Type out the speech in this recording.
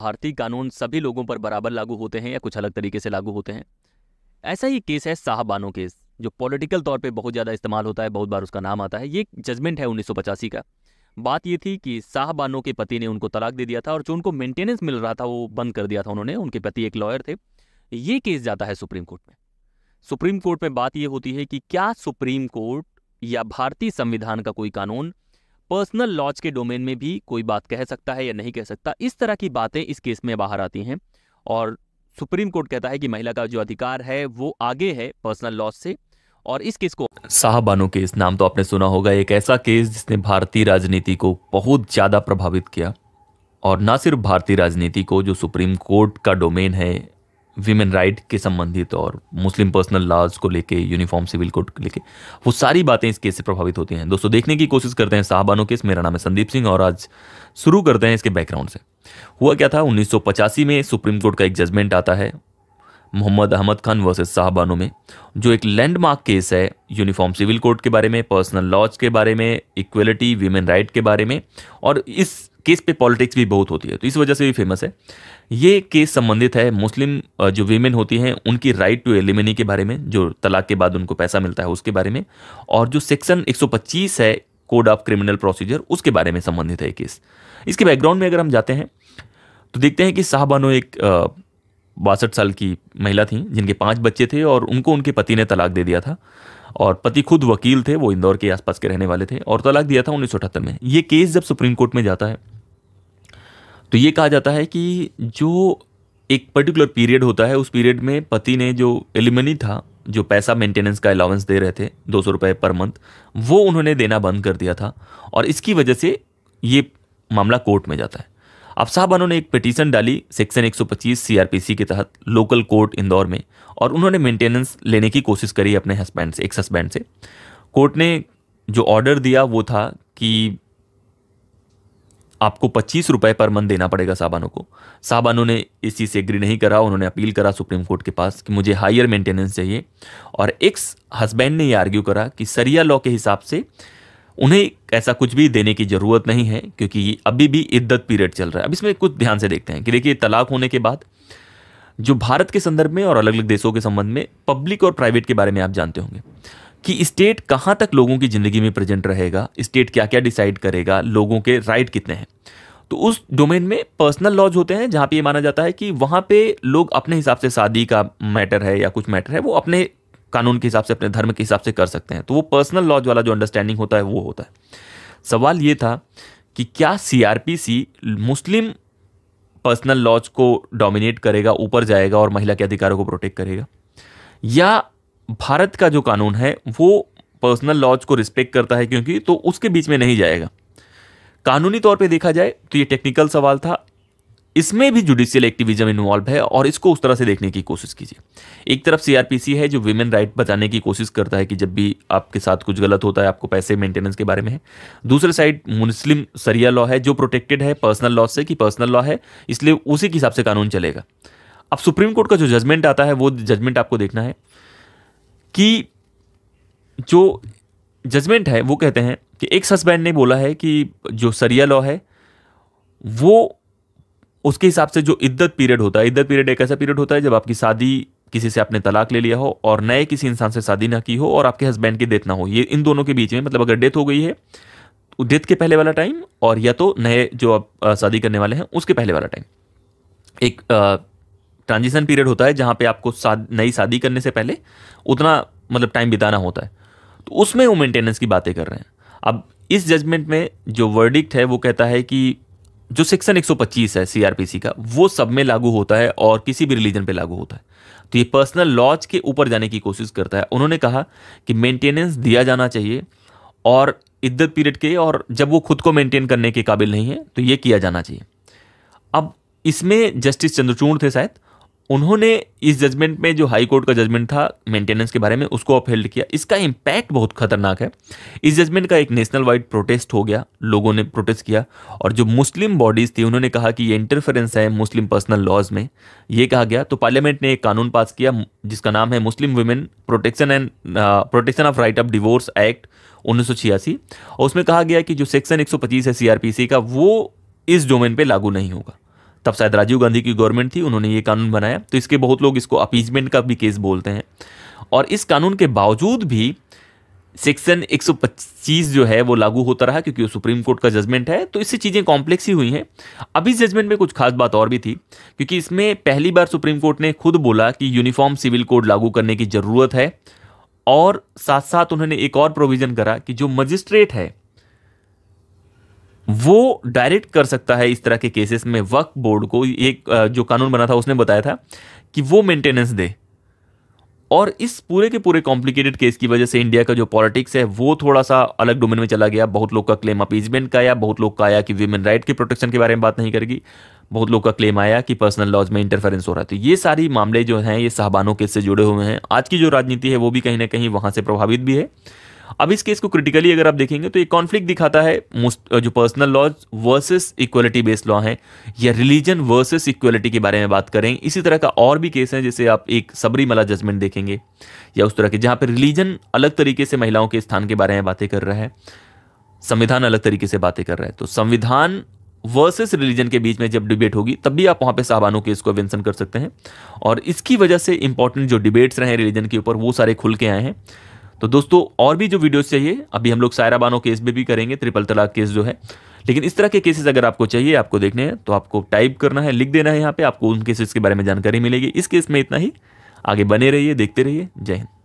भारतीय कानून सभी लोगों पर बराबर लागू होते हैं या कुछ अलग तरीके से लागू होते हैं ऐसा ही केस है साहबानो केस जो पॉलिटिकल तौर पे बहुत ज़्यादा इस्तेमाल होता है बहुत बार उसका नाम आता है ये जजमेंट है उन्नीस का बात ये थी कि साहबानो के पति ने उनको तलाक दे दिया था और जो उनको मेंटेनेंस मिल रहा था वो बंद कर दिया था उन्होंने उनके पति एक लॉयर थे ये केस जाता है सुप्रीम कोर्ट में सुप्रीम कोर्ट में बात यह होती है कि क्या सुप्रीम कोर्ट या भारतीय संविधान का कोई कानून पर्सनल लॉज के डोमेन में भी कोई बात कह सकता है या नहीं कह सकता इस तरह की बातें इस केस में बाहर आती हैं और सुप्रीम कोर्ट कहता है कि महिला का जो अधिकार है वो आगे है पर्सनल लॉज से और इस केस को साहबानो केस नाम तो आपने सुना होगा एक ऐसा केस जिसने भारतीय राजनीति को बहुत ज़्यादा प्रभावित किया और ना सिर्फ भारतीय राजनीति को जो सुप्रीम कोर्ट का डोमेन है विमेन राइट के संबंधित और मुस्लिम पर्सनल लॉज को लेके यूनिफॉर्म सिविल कोड को लेके वो सारी बातें इस केस से प्रभावित होती हैं दोस्तों देखने की कोशिश करते हैं साहबानो केस मेरा नाम है संदीप सिंह और आज शुरू करते हैं इसके बैकग्राउंड से हुआ क्या था उन्नीस में सुप्रीम कोर्ट का एक जजमेंट आता है मोहम्मद अहमद खान वर्सेज साहबानो में जो एक लैंडमार्क केस है यूनिफॉर्म सिविल कोड के बारे में पर्सनल लॉज के बारे में इक्वलिटी वीमेन राइट के बारे में और इस केस पे पॉलिटिक्स भी बहुत होती है तो इस वजह से भी फेमस है ये केस संबंधित है मुस्लिम जो वीमेन होती हैं उनकी राइट टू एलिमिनी के बारे में जो तलाक के बाद उनको पैसा मिलता है उसके बारे में और जो सेक्शन 125 है कोड ऑफ क्रिमिनल प्रोसीजर उसके बारे में संबंधित है केस इसके बैकग्राउंड में अगर हम जाते हैं तो देखते हैं कि साहबानो एक बासठ साल की महिला थी जिनके पांच बच्चे थे और उनको उनके पति ने तलाक दे दिया था और पति खुद वकील थे वो इंदौर के आसपास के रहने वाले थे और तलाक दिया था उन्नीस में ये केस जब सुप्रीम कोर्ट में जाता है तो ये कहा जाता है कि जो एक पर्टिकुलर पीरियड होता है उस पीरियड में पति ने जो एलिमनी था जो पैसा मेंटेनेंस का अलाउंस दे रहे थे दो सौ रुपये पर मंथ वो उन्होंने देना बंद कर दिया था और इसकी वजह से ये मामला कोर्ट में जाता है अब साहब ने एक पिटीशन डाली सेक्शन 125 सीआरपीसी के तहत लोकल कोर्ट इंदौर में और उन्होंने मेंटेनेंस लेने की कोशिश करी अपने हस्बैंड से एक हस्बैंड से कोर्ट ने जो ऑर्डर दिया वो था कि आपको पच्चीस रुपए पर मन देना पड़ेगा साबानों को साबानों ने इस चीज़ से एग्री नहीं करा उन्होंने अपील करा सुप्रीम कोर्ट के पास कि मुझे हायर मेंटेनेंस चाहिए और एक्स हस्बैंड ने यह आर्ग्यू करा कि सरिया लॉ के हिसाब से उन्हें ऐसा कुछ भी देने की ज़रूरत नहीं है क्योंकि अभी भी इद्दत पीरियड चल रहा है अब इसमें कुछ ध्यान से देखते हैं कि देखिए तलाक होने के बाद जो भारत के संदर्भ में और अलग अलग देशों के संबंध में पब्लिक और प्राइवेट के बारे में आप जानते होंगे कि स्टेट कहाँ तक लोगों की ज़िंदगी में प्रेजेंट रहेगा स्टेट क्या क्या डिसाइड करेगा लोगों के राइट कितने हैं तो उस डोमेन में पर्सनल लॉज होते हैं जहाँ पे ये माना जाता है कि वहाँ पे लोग अपने हिसाब से शादी का मैटर है या कुछ मैटर है वो अपने कानून के हिसाब से अपने धर्म के हिसाब से कर सकते हैं तो वो पर्सनल लॉज वाला जो अंडरस्टैंडिंग होता है वो होता है सवाल ये था कि क्या सी मुस्लिम पर्सनल लॉज को डोमिनेट करेगा ऊपर जाएगा और महिला के अधिकारों को प्रोटेक्ट करेगा या भारत का जो कानून है वो पर्सनल लॉज को रिस्पेक्ट करता है क्योंकि तो उसके बीच में नहीं जाएगा कानूनी तौर पे देखा जाए तो ये टेक्निकल सवाल था इसमें भी जुडिशियल एक्टिविज्म इन्वॉल्व है और इसको उस तरह से देखने की कोशिश कीजिए एक तरफ सीआरपीसी है जो वीमेन राइट बचाने की कोशिश करता है कि जब भी आपके साथ कुछ गलत होता है आपको पैसे मेंटेनेंस के बारे में है दूसरे साइड मुस्लिम सरिया लॉ है जो प्रोटेक्टेड है पर्सनल लॉ से कि पर्सनल लॉ है इसलिए उसी के हिसाब से कानून चलेगा अब सुप्रीम कोर्ट का जो जजमेंट आता है वो जजमेंट आपको देखना है कि जो जजमेंट है वो कहते हैं कि एक सस्पेंड ने बोला है कि जो सरिया लॉ है वो उसके हिसाब से जो इद्दत पीरियड होता है इद्दत पीरियड एक ऐसा पीरियड होता है जब आपकी शादी किसी से आपने तलाक ले लिया हो और नए किसी इंसान से शादी ना की हो और आपके हस्बैंड की डेथ ना हो ये इन दोनों के बीच में मतलब अगर डेथ हो गई है डेथ तो के पहले वाला टाइम और या तो नए जो आप शादी करने वाले हैं उसके पहले वाला टाइम एक ट्रांजिशन पीरियड होता है जहाँ पे आपको साद, नई शादी करने से पहले उतना मतलब टाइम बिताना होता है तो उसमें वो मेंटेनेंस की बातें कर रहे हैं अब इस जजमेंट में जो वर्डिक्ट है वो कहता है कि जो सेक्शन 125 है सीआरपीसी का वो सब में लागू होता है और किसी भी रिलीजन पे लागू होता है तो ये पर्सनल लॉज के ऊपर जाने की कोशिश करता है उन्होंने कहा कि मेंटेनेंस दिया जाना चाहिए और इद्दत पीरियड के और जब वो खुद को मेंटेन करने के काबिल नहीं है तो ये किया जाना चाहिए अब इसमें जस्टिस चंद्रचूड़ थे शायद उन्होंने इस जजमेंट में जो हाई कोर्ट का जजमेंट था मेंटेनेंस के बारे में उसको अपहेल्ड किया इसका इम्पैक्ट बहुत खतरनाक है इस जजमेंट का एक नेशनल वाइड प्रोटेस्ट हो गया लोगों ने प्रोटेस्ट किया और जो मुस्लिम बॉडीज़ थी उन्होंने कहा कि ये इंटरफेरेंस है मुस्लिम पर्सनल लॉज में ये कहा गया तो पार्लियामेंट ने एक कानून पास किया जिसका नाम है Muslim women protection and protection of right of divorce act उन्नीस और उसमें कहा गया कि जो सेक्शन एक है सी का वो इस डोमेन पर लागू नहीं होगा तब शायद राजीव गांधी की गवर्नमेंट थी उन्होंने ये कानून बनाया तो इसके बहुत लोग इसको अपीजमेंट का भी केस बोलते हैं और इस कानून के बावजूद भी सेक्शन 125 जो है वो लागू होता रहा क्योंकि सुप्रीम कोर्ट का जजमेंट है तो इससे चीज़ें कॉम्प्लेक्स ही हुई हैं अब इस जजमेंट में कुछ खास बात और भी थी क्योंकि इसमें पहली बार सुप्रीम कोर्ट ने खुद बोला कि यूनिफॉर्म सिविल कोड लागू करने की ज़रूरत है और साथ साथ उन्होंने एक और प्रोविज़न करा कि जो मजिस्ट्रेट है वो डायरेक्ट कर सकता है इस तरह के केसेस में वक्फ बोर्ड को एक जो कानून बना था उसने बताया था कि वो मेंटेनेंस दे और इस पूरे के पूरे कॉम्प्लिकेटेड केस की वजह से इंडिया का जो पॉलिटिक्स है वो थोड़ा सा अलग डोमेन में चला गया बहुत लोग का क्लेम अपीजमेंट का आया बहुत लोग का आया कि वीमेन राइट के प्रोटेक्शन के बारे में बात नहीं करेगी बहुत लोग का क्लेम आया कि पर्सनल लॉज में इंटरफेरेंस हो रहा था तो ये सारी मामले जो हैं ये साहबानों केस से जुड़े हुए हैं आज की जो राजनीति है वो भी कहीं ना कहीं वहाँ से प्रभावित भी है अब इस केस को क्रिटिकली अगर आप देखेंगे तो ये कॉन्फ्लिक्ट दिखाता है जो personal laws versus equality based law है या रिलीजन वर्सेस इक्वलिटी के बारे में बात करें इसी तरह का और भी केस है जैसे आप एक सबरीमला जजमेंट देखेंगे या उस तरह के जहाँ पर रिलीजन अलग तरीके से महिलाओं के स्थान के बारे में बातें कर रहा है संविधान अलग तरीके से बातें कर रहा है तो संविधान वर्सेस रिलीजन के बीच में जब डिबेट होगी तब भी आप वहां पे साहबानों केस को वेंसन कर सकते हैं और इसकी वजह से इंपॉर्टेंट जो डिबेट्स रहे रिलीजन के ऊपर वो सारे खुल के आए हैं तो दोस्तों और भी जो वीडियोस चाहिए अभी हम लोग सायरा बानो केस में भी करेंगे ट्रिपल तलाक केस जो है लेकिन इस तरह के केसेस अगर आपको चाहिए आपको देखने हैं तो आपको टाइप करना है लिख देना है यहाँ पे आपको उन केसेस के बारे में जानकारी मिलेगी इस केस में इतना ही आगे बने रहिए देखते रहिए जय हिंद